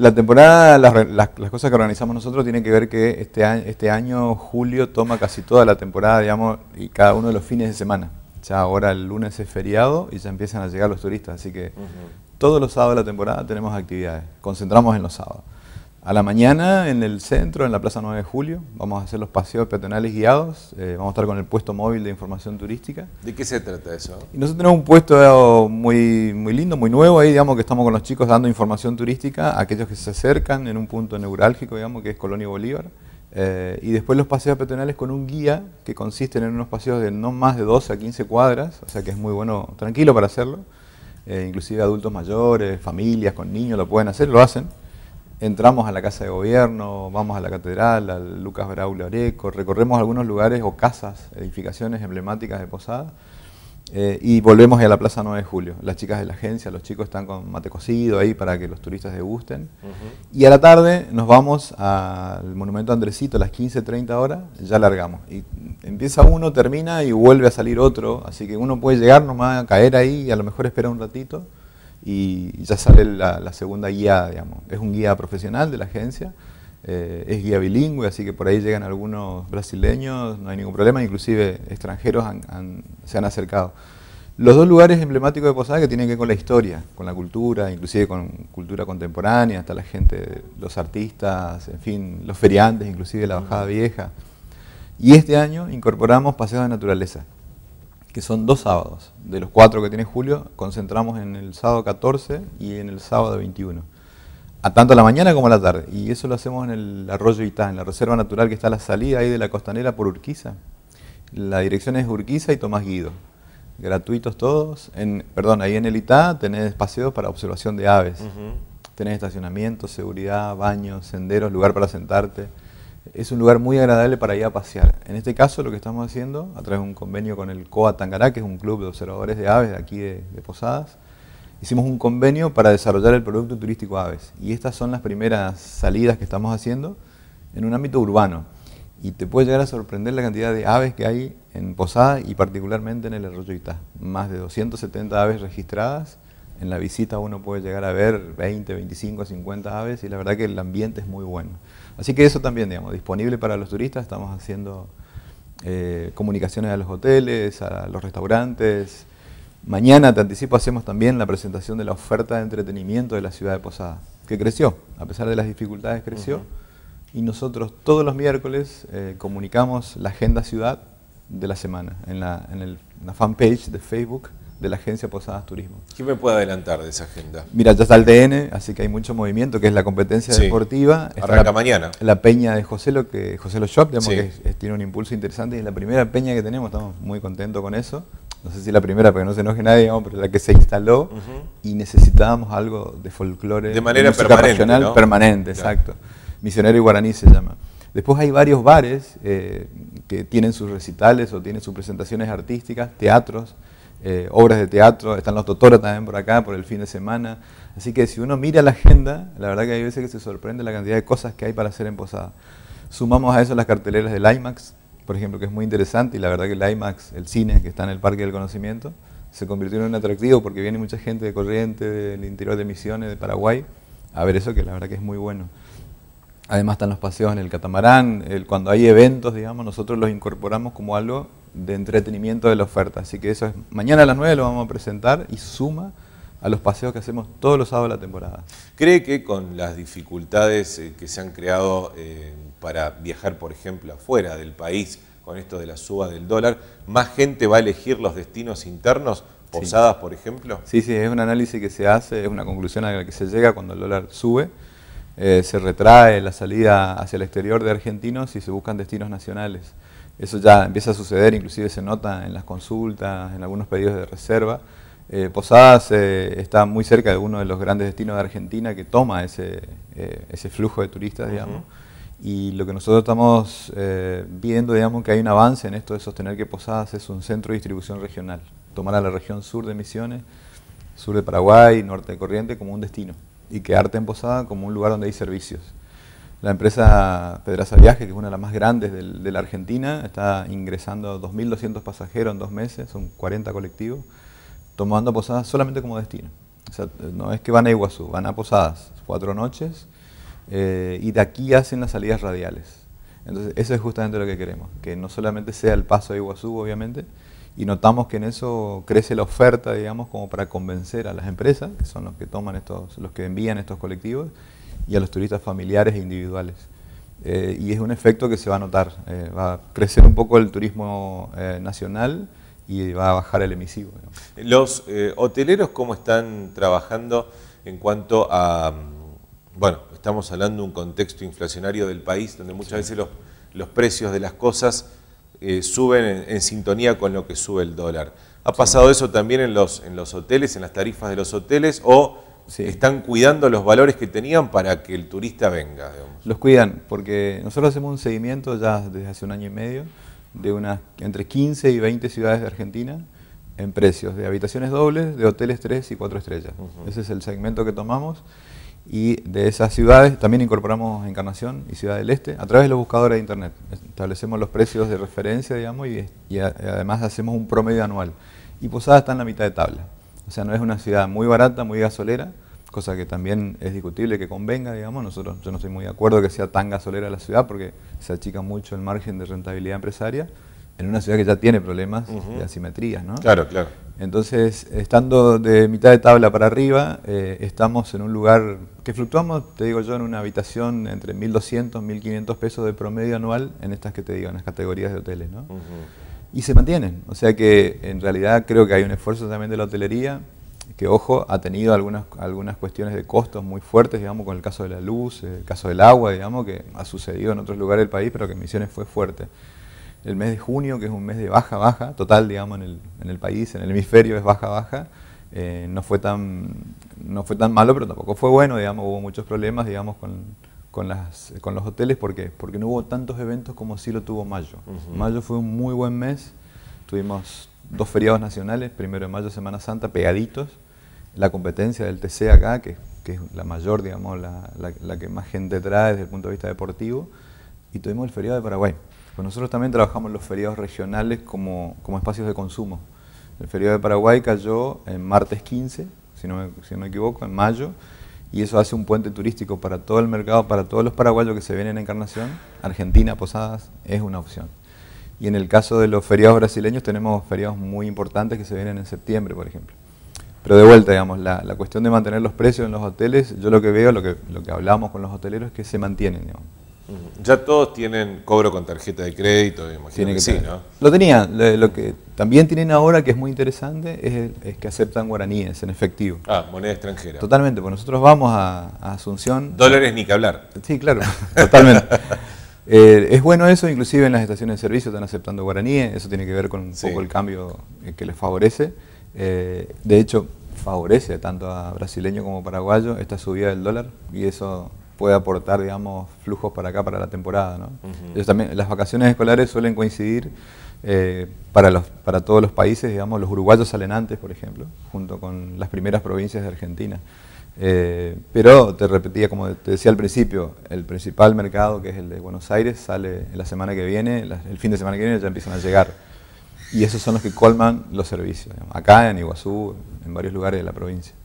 La temporada, las, cosas que organizamos nosotros tienen que ver que este, este año, julio, toma casi toda la temporada, digamos, y cada uno de los fines de semana. Ya ahora el lunes es feriado y ya empiezan a llegar los turistas, así que todos los sábados de la temporada tenemos actividades, concentramos en los sábados a la mañana en el centro, en la Plaza 9 de Julio. Vamos a hacer los paseos peatonales guiados. Eh, vamos a estar con el puesto móvil de información turística. ¿De qué se trata eso? Y nosotros tenemos un puesto muy, muy lindo, muy nuevo ahí, digamos, que estamos con los chicos dando información turística a aquellos que se acercan en un punto neurálgico, digamos, que es Colonia Bolívar. Eh, y después los paseos peatonales con un guía que consisten en unos paseos de no más de 12 a 15 cuadras, o sea que es muy bueno, tranquilo para hacerlo. Eh, inclusive adultos mayores, familias con niños lo pueden hacer, lo hacen entramos a la Casa de Gobierno, vamos a la Catedral, al Lucas Braulio Areco, recorremos algunos lugares o casas, edificaciones emblemáticas de Posada, eh, y volvemos a la Plaza 9 de Julio. Las chicas de la agencia, los chicos están con mate cocido ahí para que los turistas degusten. Y a la tarde nos vamos al Monumento Andresito a las 15.30 horas, ya largamos. Y empieza uno, termina y vuelve a salir otro, así que uno puede llegar nomás, a caer ahí y a lo mejor espera un ratito y ya sale la, segunda guía, digamos. Es un guía profesional de la agencia, eh, es guía bilingüe, así que por ahí llegan algunos brasileños, no hay ningún problema, inclusive extranjeros se han acercado. Los dos lugares emblemáticos de Posada que tienen que ver con la historia, con la cultura, inclusive con cultura contemporánea, hasta la gente, los artistas, en fin, los feriantes, inclusive la Bajada Vieja. Y este año incorporamos Paseos de Naturaleza que son dos sábados. De los cuatro que tiene Julio, concentramos en el sábado 14 y en el sábado 21. A tanto a la mañana como a la tarde. Y eso lo hacemos en el arroyo Itá, en la reserva natural que está a la salida ahí de la costanera por Urquiza. La dirección es Urquiza y Tomás Guido. Gratuitos todos. En, perdón, ahí en el Itá tenés paseos para observación de aves. Tenés estacionamiento, seguridad, baños, senderos, lugar para sentarte es un lugar muy agradable para ir a pasear. En este caso lo que estamos haciendo, a través de un convenio con el COA Tangará, que es un club de observadores de aves aquí de, Posadas, hicimos un convenio para desarrollar el producto turístico aves. Y estas son las primeras salidas que estamos haciendo en un ámbito urbano. Y te puede llegar a sorprender la cantidad de aves que hay en Posadas y particularmente en el Arroyo Itá. Más de 270 aves registradas en la visita uno puede llegar a ver 20, 25, 50 aves y la verdad que el ambiente es muy bueno. Así que eso también, digamos, disponible para los turistas, estamos haciendo eh, comunicaciones a los hoteles, a los restaurantes. Mañana, te anticipo, hacemos también la presentación de la oferta de entretenimiento de la ciudad de Posada, que creció, a pesar de las dificultades creció. Y nosotros todos los miércoles eh, comunicamos la agenda ciudad de la semana en la, en la fanpage de Facebook de la agencia Posadas Turismo. ¿Qué me puede adelantar de esa agenda? Mira, ya está el DN, así que hay mucho movimiento, que es la competencia deportiva. Arranca la, mañana. La peña de José Lo, que, José Lo Shop, digamos que tiene un impulso interesante y es la primera peña que tenemos, estamos muy contentos con eso. No sé si la primera, porque no se enoje nadie, digamos, pero la que se instaló y necesitábamos algo de folclore. De manera permanente. Permanente, exacto. Misionero y guaraní se llama. Después hay varios bares eh, que tienen sus recitales o tienen sus presentaciones artísticas, teatros. Eh, obras de teatro, están los doctores también por acá, por el fin de semana. Así que si uno mira la agenda, la verdad que hay veces que se sorprende la cantidad de cosas que hay para hacer en Posada. Sumamos a eso las carteleras del IMAX, por ejemplo, que es muy interesante y la verdad que el IMAX, el cine que está en el Parque del Conocimiento, se convirtió en un atractivo porque viene mucha gente de corriente, del interior de Misiones, de Paraguay, a ver eso que la verdad que es muy bueno. Además están los paseos en el catamarán, cuando hay eventos, digamos, nosotros los incorporamos como algo de entretenimiento de la oferta. Así que eso es, mañana a las 9 lo vamos a presentar y suma a los paseos que hacemos todos los sábados de la temporada. ¿Cree que con las dificultades eh, que se han creado eh, para viajar, por ejemplo, afuera del país, con esto de la suba del dólar, más gente va a elegir los destinos internos? Posadas, por ejemplo. Sí, sí, es un análisis que se hace, es una conclusión a la que se llega cuando el dólar sube eh, se retrae la salida hacia el exterior de argentinos y se buscan destinos nacionales. Eso ya empieza a suceder, inclusive se nota en las consultas, en algunos pedidos de reserva. Eh, Posadas eh, está muy cerca de uno de los grandes destinos de Argentina que toma ese, ese flujo de turistas, digamos. Y lo que nosotros estamos viendo, digamos, que hay un avance en esto de sostener que Posadas es un centro de distribución regional. Tomar a la región sur de Misiones, sur de Paraguay, norte de Corriente como un destino y quedarte en Posada como un lugar donde hay servicios. La empresa Pedraza Viaje, que es una de las más grandes del, de la Argentina, está ingresando 2.200 pasajeros en dos meses, son 40 colectivos, tomando Posadas solamente como destino. O sea, no es que van a Iguazú, van a Posadas, cuatro noches, eh, y de aquí hacen las salidas radiales. Entonces, eso es justamente lo que queremos, que no solamente sea el paso a Iguazú, obviamente, y notamos que en eso crece la oferta, digamos, como para convencer a las empresas, que son los que toman estos, los que envían estos colectivos, y a los turistas familiares e individuales. Eh, y es un efecto que se va a notar, eh, va a crecer un poco el turismo eh, nacional y va a bajar el emisivo. ¿Los hoteleros cómo están trabajando en cuanto a, bueno, estamos hablando de un contexto inflacionario del país, donde muchas veces los, los precios de las cosas eh, suben en, sintonía con lo que sube el dólar. ¿Ha pasado eso también en los, en los hoteles, en las tarifas de los hoteles o están cuidando los valores que tenían para que el turista venga? Los cuidan, porque nosotros hacemos un seguimiento ya desde hace un año y medio de entre 15 y 20 ciudades de Argentina en precios de habitaciones dobles, de hoteles 3 y 4 estrellas. Ese es el segmento que tomamos y de esas ciudades también incorporamos Encarnación y Ciudad del Este a través de los buscadores de Internet. Establecemos los precios de referencia, digamos, y, además hacemos un promedio anual. Y Posada está en la mitad de tabla. O sea, no es una ciudad muy barata, muy gasolera, cosa que también es discutible que convenga, digamos. Nosotros, yo no estoy muy de acuerdo que sea tan gasolera la ciudad porque se achica mucho el margen de rentabilidad empresaria en una ciudad que ya tiene problemas de asimetrías, ¿no? Claro, claro. Entonces, estando de mitad de tabla para arriba, eh, estamos en un lugar que fluctuamos, te digo yo, en una habitación entre 1.200, 1.500 pesos de promedio anual en estas que te digo, en las categorías de hoteles, ¿no? Y se mantienen. O sea que en realidad creo que hay un esfuerzo también de la hotelería que, ojo, ha tenido algunas, algunas cuestiones de costos muy fuertes, digamos, con el caso de la luz, el caso del agua, digamos, que ha sucedido en otros lugares del país, pero que en Misiones fue fuerte el mes de junio, que es un mes de baja, baja, total, digamos, en el, en el país, en el hemisferio es baja, baja, eh, no, fue tan, no fue tan malo, pero tampoco fue bueno, digamos, hubo muchos problemas, digamos, con, las, con los hoteles, ¿por qué? Porque no hubo tantos eventos como sí lo tuvo mayo. Mayo fue un muy buen mes, tuvimos dos feriados nacionales, primero de mayo, Semana Santa, pegaditos, la competencia del TC acá, que, es la mayor, digamos, la que más gente trae desde el punto de vista deportivo, y tuvimos el feriado de Paraguay nosotros también trabajamos los feriados regionales como, espacios de consumo. El feriado de Paraguay cayó en martes 15, si no, me, equivoco, en mayo, y eso hace un puente turístico para todo el mercado, para todos los paraguayos que se vienen a Encarnación. Argentina, Posadas, es una opción. Y en el caso de los feriados brasileños tenemos feriados muy importantes que se vienen en septiembre, por ejemplo. Pero de vuelta, digamos, la, la cuestión de mantener los precios en los hoteles, yo lo que veo, lo que, lo que hablamos con los hoteleros es que se mantienen, digamos. Ya todos tienen cobro con tarjeta de crédito, imagino que, sí, Lo tenían. Lo que también tienen ahora, que es muy interesante, es, que aceptan guaraníes en efectivo. Ah, moneda extranjera. Totalmente, pues nosotros vamos a, Asunción. Dólares ni que hablar. Sí, claro, totalmente. Eh, es bueno eso, inclusive en las estaciones de servicio están aceptando guaraníes, eso tiene que ver con un poco el cambio eh, que les favorece. Eh, de hecho, favorece tanto a brasileño como paraguayo esta subida del dólar y eso puede aportar, digamos, flujos para acá, para la temporada. ¿no? también, las vacaciones escolares suelen coincidir eh, para, los, para todos los países, digamos, los uruguayos salen antes, por ejemplo, junto con las primeras provincias de Argentina. Eh, pero te repetía, como te decía al principio, el principal mercado, que es el de Buenos Aires, sale la semana que viene, el fin de semana que viene ya empiezan a llegar. Y esos son los que colman los servicios, acá en Iguazú, en varios lugares de la provincia.